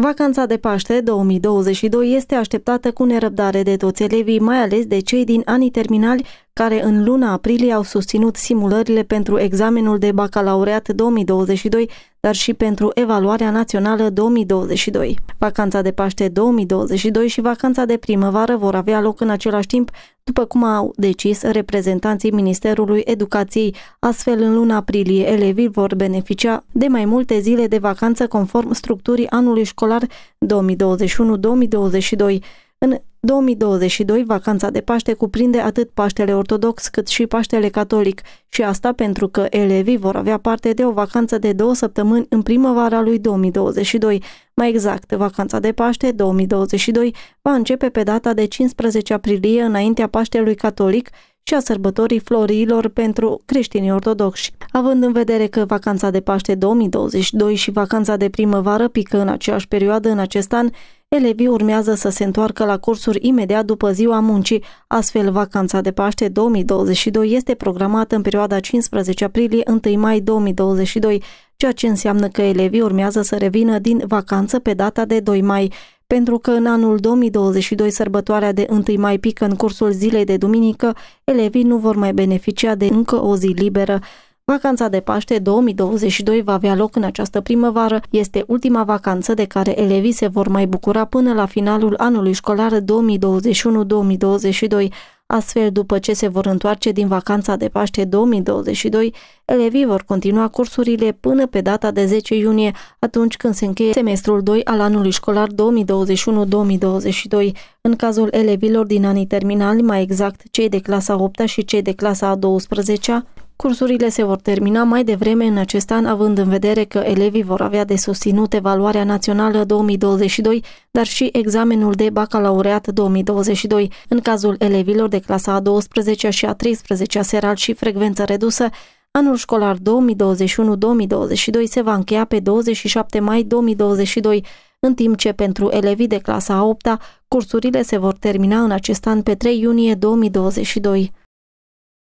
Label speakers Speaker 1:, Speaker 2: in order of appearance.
Speaker 1: Vacanța de Paște 2022 este așteptată cu nerăbdare de toți elevii, mai ales de cei din anii terminali care în luna aprilie au susținut simulările pentru examenul de bacalaureat 2022, dar și pentru evaluarea națională 2022. Vacanța de Paște 2022 și vacanța de primăvară vor avea loc în același timp, după cum au decis reprezentanții Ministerului Educației. Astfel, în luna aprilie, elevii vor beneficia de mai multe zile de vacanță conform structurii anului școlar 2021-2022. În 2022, vacanța de Paște cuprinde atât Paștele Ortodox cât și Paștele Catolic și asta pentru că elevii vor avea parte de o vacanță de două săptămâni în primăvara lui 2022. Mai exact, vacanța de Paște 2022 va începe pe data de 15 aprilie înaintea Paștelui Catolic și a sărbătorii floriilor pentru creștinii ortodoxi. Având în vedere că vacanța de Paște 2022 și vacanța de primăvară pică în aceeași perioadă în acest an, elevii urmează să se întoarcă la cursuri imediat după ziua muncii. Astfel, vacanța de Paște 2022 este programată în perioada 15 aprilie-1 mai 2022, ceea ce înseamnă că elevii urmează să revină din vacanță pe data de 2 mai pentru că în anul 2022 sărbătoarea de 1 mai pică în cursul zilei de duminică, elevii nu vor mai beneficia de încă o zi liberă. Vacanța de Paște 2022 va avea loc în această primăvară. Este ultima vacanță de care elevii se vor mai bucura până la finalul anului școlar 2021-2022. Astfel, după ce se vor întoarce din vacanța de Paște 2022, elevii vor continua cursurile până pe data de 10 iunie, atunci când se încheie semestrul 2 al anului școlar 2021-2022. În cazul elevilor din anii terminali, mai exact cei de clasa 8 și cei de clasa a 12 -a, Cursurile se vor termina mai devreme în acest an, având în vedere că elevii vor avea de susținut evaluarea națională 2022, dar și examenul de bacalaureat 2022. În cazul elevilor de clasa a 12-a și a 13-a seral și frecvență redusă, Anul școlar 2021-2022 se va încheia pe 27 mai 2022, în timp ce pentru elevii de clasa a 8-a, cursurile se vor termina în acest an pe 3 iunie 2022.